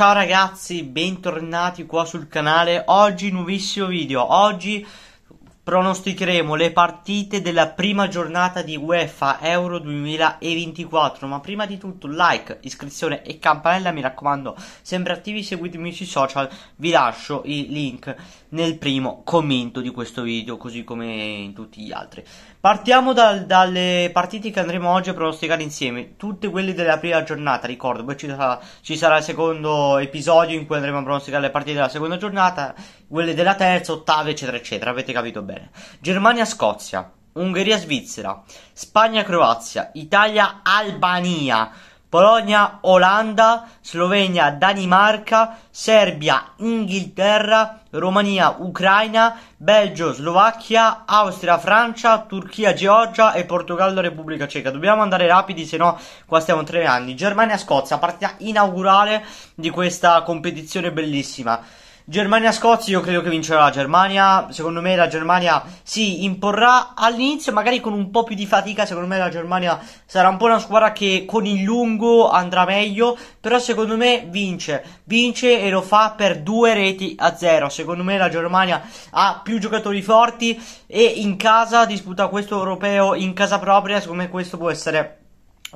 Ciao ragazzi, bentornati qua sul canale, oggi nuovissimo video, oggi pronosticheremo le partite della prima giornata di UEFA Euro 2024. Ma prima di tutto, like, iscrizione e campanella, mi raccomando, sempre attivi, seguitemi sui social. Vi lascio i link nel primo commento di questo video, così come in tutti gli altri. Partiamo dal, dalle partite che andremo oggi a pronosticare insieme, tutte quelle della prima giornata, ricordo, poi ci sarà, ci sarà il secondo episodio in cui andremo a pronosticare le partite della seconda giornata quelle della terza, ottava, eccetera, eccetera. Avete capito bene. Germania-Scozia, Ungheria-Svizzera, Spagna-Croazia, Italia-Albania, Polonia-Olanda, Slovenia-Danimarca, Serbia-Inghilterra, Romania-Ucraina, Belgio-Slovacchia, Austria-Francia, Turchia-Georgia e Portogallo-Repubblica Ceca. Dobbiamo andare rapidi, se no qua stiamo tre anni. Germania-Scozia, partita inaugurale di questa competizione bellissima. Germania-Scozia, io credo che vincerà la Germania. Secondo me la Germania si imporrà all'inizio, magari con un po' più di fatica. Secondo me la Germania sarà un po' una squadra che con il lungo andrà meglio. Però secondo me vince, vince e lo fa per due reti a zero. Secondo me la Germania ha più giocatori forti e in casa disputa questo europeo in casa propria. Secondo me questo può essere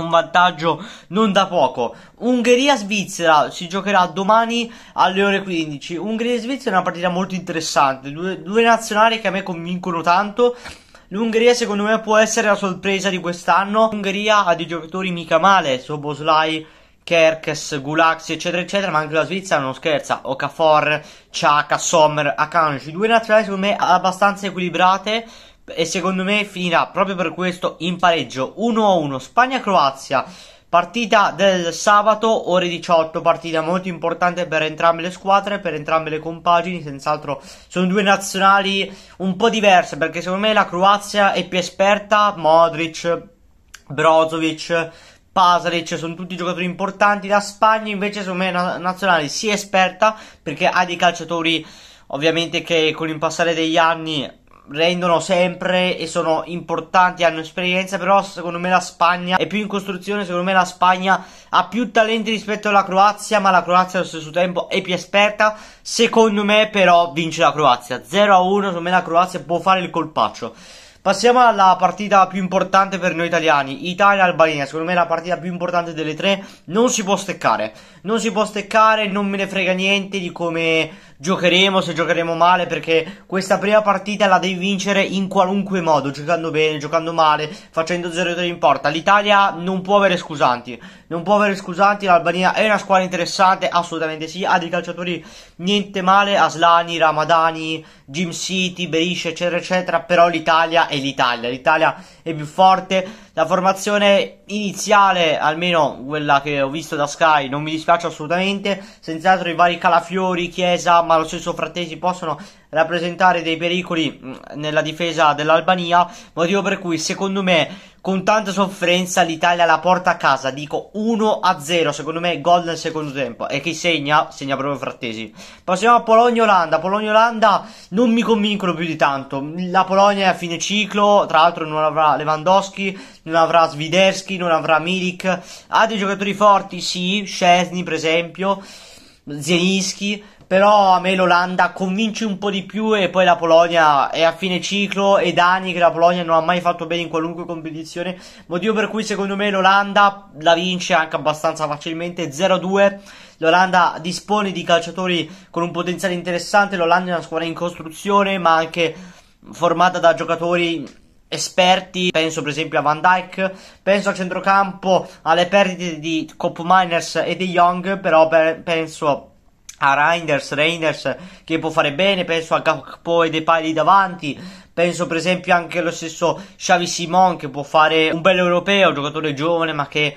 un vantaggio non da poco. Ungheria-Svizzera si giocherà domani alle ore 15. Ungheria-Svizzera è una partita molto interessante. Due, due nazionali che a me convincono tanto. L'Ungheria secondo me può essere la sorpresa di quest'anno. L'Ungheria ha dei giocatori mica male, Soboslai, Kerkes, Gulaxi, eccetera, eccetera, ma anche la Svizzera non scherza. Okafor, Chaka, Sommer, Akanji, due nazionali secondo me abbastanza equilibrate e secondo me finirà proprio per questo in pareggio 1-1 Spagna-Croazia. Partita del sabato, ore 18, partita molto importante per entrambe le squadre, per entrambe le compagini, senz'altro sono due nazionali un po' diverse perché secondo me la Croazia è più esperta, Modric, Brozovic, Pasalic sono tutti giocatori importanti, la Spagna invece secondo me è una nazionale sia sì, esperta perché ha dei calciatori ovviamente che con il passare degli anni rendono sempre e sono importanti, hanno esperienza, però secondo me la Spagna è più in costruzione, secondo me la Spagna ha più talenti rispetto alla Croazia, ma la Croazia allo stesso tempo è più esperta, secondo me però vince la Croazia, 0-1, secondo me la Croazia può fare il colpaccio. Passiamo alla partita più importante per noi italiani, Italia-Albania, secondo me è la partita più importante delle tre, non si può steccare, non si può steccare, non me ne frega niente di come giocheremo se giocheremo male perché questa prima partita la devi vincere in qualunque modo, giocando bene, giocando male, facendo 0-3 in porta. L'Italia non può avere scusanti, non può avere scusanti, l'Albania è una squadra interessante, assolutamente sì, ha dei calciatori niente male, Aslani, Ramadani, Jim City, Berisha, eccetera, eccetera, però l'Italia è l'Italia, l'Italia è più forte la formazione iniziale, almeno quella che ho visto da Sky, non mi dispiace assolutamente. Senz'altro i vari Calafiori, Chiesa, ma lo stesso Frattesi possono rappresentare dei pericoli nella difesa dell'Albania, motivo per cui secondo me con tanta sofferenza l'Italia la porta a casa. Dico 1-0. Secondo me gol nel secondo tempo. E chi segna, segna proprio Frattesi. Passiamo a Polonia-Olanda. Polonia-Olanda non mi convincono più di tanto. La Polonia è a fine ciclo. Tra l'altro, non avrà Lewandowski, non avrà Sviderski, non avrà Milik. Ha dei giocatori forti, sì. Scesni, per esempio. Zielinski, però a me l'Olanda convince un po' di più e poi la Polonia è a fine ciclo ed anni che la Polonia non ha mai fatto bene in qualunque competizione, motivo per cui secondo me l'Olanda la vince anche abbastanza facilmente 0-2. L'Olanda dispone di calciatori con un potenziale interessante, l'Olanda è una squadra in costruzione, ma anche formata da giocatori esperti, penso per esempio a Van Dyke, penso al centrocampo alle perdite di Cop Miners e De Jong, però per, penso a Reinders, Reinders che può fare bene, penso a Gakpo e dei pali davanti, penso per esempio anche allo stesso Xavi Simon che può fare un bel europeo, giocatore giovane ma che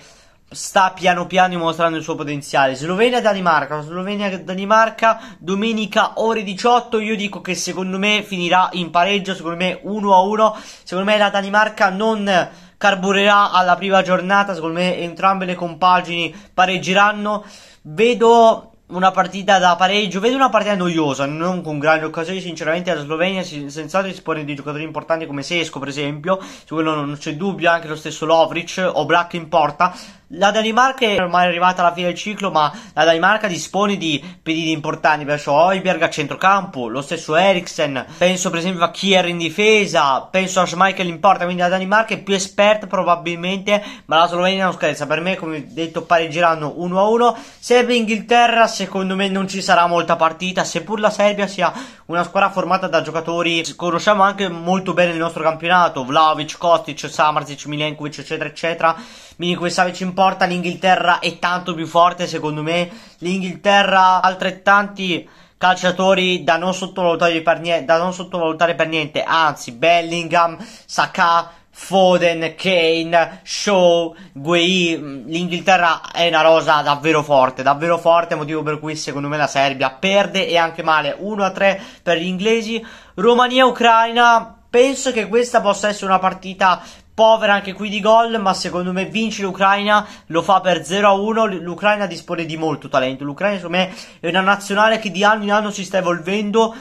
sta piano piano mostrando il suo potenziale. Slovenia-Danimarca, Slovenia-Danimarca, domenica ore 18. Io dico che secondo me finirà in pareggio, secondo me 1-1. Secondo me la Danimarca non carburerà alla prima giornata, secondo me entrambe le compagini pareggeranno. Vedo una partita da pareggio, vedo una partita noiosa, non con grandi occasioni, sinceramente la Slovenia senz'altro dispone di giocatori importanti come Sesco per esempio, su quello non c'è dubbio, anche lo stesso Lovric o Black in porta, la Danimarca è ormai arrivata alla fine del ciclo, ma la Danimarca dispone di pedini importanti, penso Hoiberg a centrocampo, lo stesso Eriksen, penso per esempio a Kier in difesa, penso a Schmeichel in porta, quindi la Danimarca è più esperta probabilmente, ma la Slovenia non scherza, per me come detto pareggeranno 1-1, Serbia e Inghilterra secondo me non ci sarà molta partita, seppur la Serbia sia una squadra formata da giocatori, conosciamo anche molto bene il nostro campionato, Vlaovic, Kostic, Samarzic, Milenkovic eccetera eccetera, Milenkovic Savic in importa, l'Inghilterra è tanto più forte secondo me. L'Inghilterra ha altrettanti calciatori da non sottovalutare per niente, da non sottovalutare per niente. anzi Bellingham, Saka, Foden, Kane, Shaw, Guei, l'Inghilterra è una rosa davvero forte, davvero forte, motivo per cui secondo me la Serbia perde e anche male 1-3 per gli inglesi. Romania-Ucraina, penso che questa possa essere una partita povera anche qui di gol, ma secondo me vince l'Ucraina, lo fa per 0-1, l'Ucraina dispone di molto talento, l'Ucraina secondo me è una nazionale che di anno in anno si sta evolvendo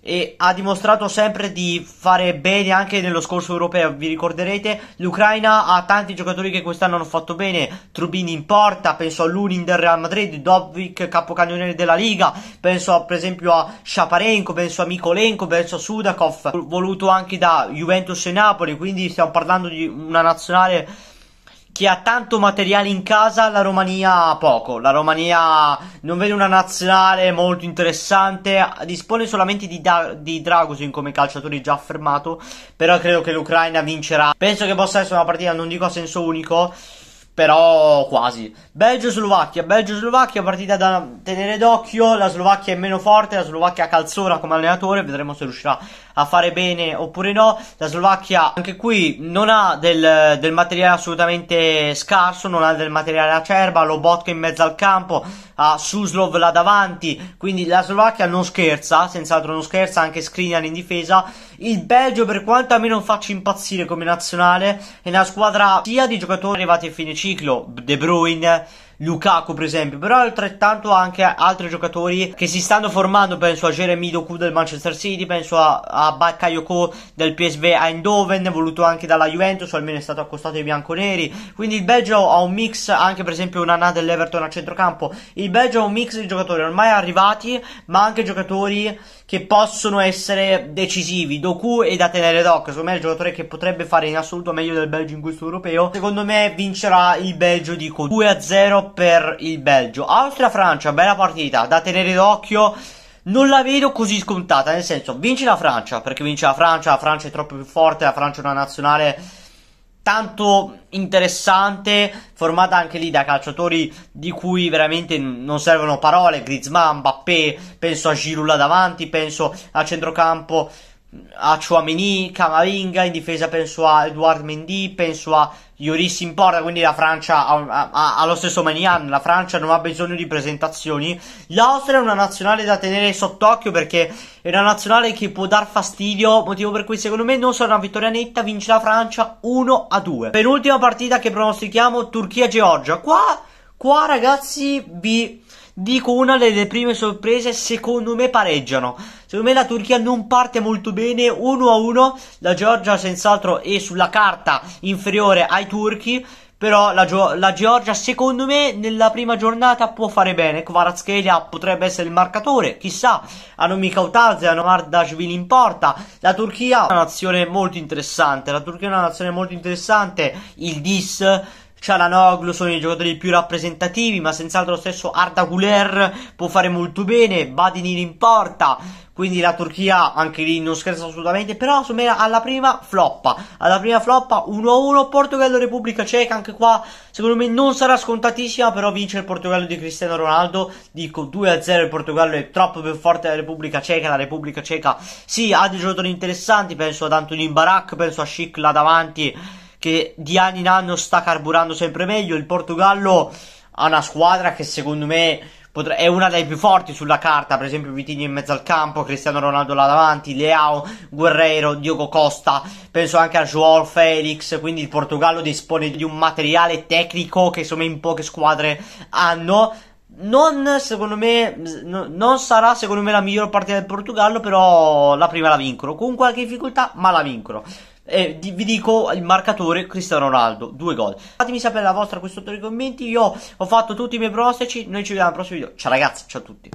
e ha dimostrato sempre di fare bene anche nello scorso europeo. Vi ricorderete, l'Ucraina ha tanti giocatori che quest'anno hanno fatto bene. Trubini in porta, penso a Lunin del Real Madrid, Dovvik, capocannoniere della Liga, penso a, per esempio a Schaparenko, penso a Mikolenko, penso a Sudakov, voluto anche da Juventus e Napoli, quindi stiamo parlando di una nazionale chi ha tanto materiale in casa, la Romania ha poco. La Romania non vede una nazionale molto interessante, dispone solamente di, da- di Dragusin come calciatore già affermato, però credo che l'Ucraina vincerà. Penso che possa essere una partita, non dico a senso unico, però quasi. Belgio-Slovacchia, Belgio-Slovacchia, partita da tenere d'occhio, la Slovacchia è meno forte, la Slovacchia calzona come allenatore, vedremo se riuscirà a fare bene oppure no. La Slovacchia anche qui non ha del, del materiale assolutamente scarso, non ha del materiale acerba, Lobotka in mezzo al campo, ha Suslov là davanti, quindi la Slovacchia non scherza, senz'altro non scherza, anche Skriniar in difesa il Belgio, per quanto a me non faccia impazzire come nazionale, è una squadra sia di giocatori arrivati a fine ciclo, De Bruyne Lukaku per esempio, però altrettanto anche altri giocatori che si stanno formando, penso a Jeremy Doku del Manchester City, penso a, a Bakayoko del PSV Eindhoven, voluto anche dalla Juventus, o almeno è stato accostato ai bianconeri, quindi il Belgio ha un mix, anche per esempio una Nana dell'Everton a centrocampo, il Belgio ha un mix di giocatori ormai arrivati, ma anche giocatori che possono essere decisivi, Doku e da tenere d'occhio, secondo me è il giocatore che potrebbe fare in assoluto meglio del Belgio in questo europeo, secondo me vincerà il Belgio, dico 2-0 per il Belgio. Austria-Francia, bella partita da tenere d'occhio. Non la vedo così scontata, nel senso, vince la Francia, perché vince la Francia, la Francia è troppo più forte, la Francia è una nazionale tanto interessante, formata anche lì da calciatori di cui veramente non servono parole, Griezmann, Mbappé, penso a Giroud là davanti, penso a centrocampo a Chouameni, Camavinga, in difesa penso a Edouard Mendy, penso a Lloris in porta, quindi la Francia ha, ha, ha lo stesso Manian, la Francia non ha bisogno di presentazioni. L'Austria è una nazionale da tenere sott'occhio perché è una nazionale che può dar fastidio, motivo per cui secondo me non sarà una vittoria netta, vince la Francia 1 a 2. Penultima partita che pronostichiamo Turchia-Georgia. Qua, qua ragazzi vi dico una delle prime sorprese, secondo me pareggiano. Secondo me la Turchia non parte molto bene 1 a 1. La Georgia, senz'altro, è sulla carta inferiore ai turchi. Però la, Gio- la, Georgia, secondo me, nella prima giornata può fare bene. Kvaratskhelia potrebbe essere il marcatore, chissà. Hanno Mikautadze, hanno Mardashvili in porta. La Turchia è una nazione molto interessante. La Turchia è una nazione molto interessante. Il DIS Cialanoglu sono i giocatori più rappresentativi, ma senz'altro lo stesso Arda Guler può fare molto bene, Badinir in porta, quindi la Turchia anche lì non scherza assolutamente, però insomma alla prima floppa, alla prima floppa 1-1 Portogallo Repubblica Ceca, anche qua secondo me non sarà scontatissima, però vince il Portogallo di Cristiano Ronaldo, dico 2-0 il Portogallo è troppo più forte della Repubblica Ceca, la Repubblica Ceca sì ha dei giocatori interessanti, penso ad Antonin Barak, penso a Schick là davanti che di anno in anno sta carburando sempre meglio. Il Portogallo ha una squadra che secondo me potre- è una delle più forti sulla carta. Per esempio, Vitini in mezzo al campo, Cristiano Ronaldo là davanti, Leao, Guerreiro, Diogo Costa. Penso anche a João Felix. Quindi il Portogallo dispone di un materiale tecnico che insomma in poche squadre hanno. Non, secondo me, non sarà secondo me la miglior partita del Portogallo, però la prima la vincono. Con qualche difficoltà, ma la vincono. E eh, vi dico il marcatore Cristiano Ronaldo, due gol. Fatemi sapere la vostra qui sotto nei commenti, io ho fatto tutti i miei pronostici, noi ci vediamo al prossimo video. Ciao ragazzi, ciao a tutti.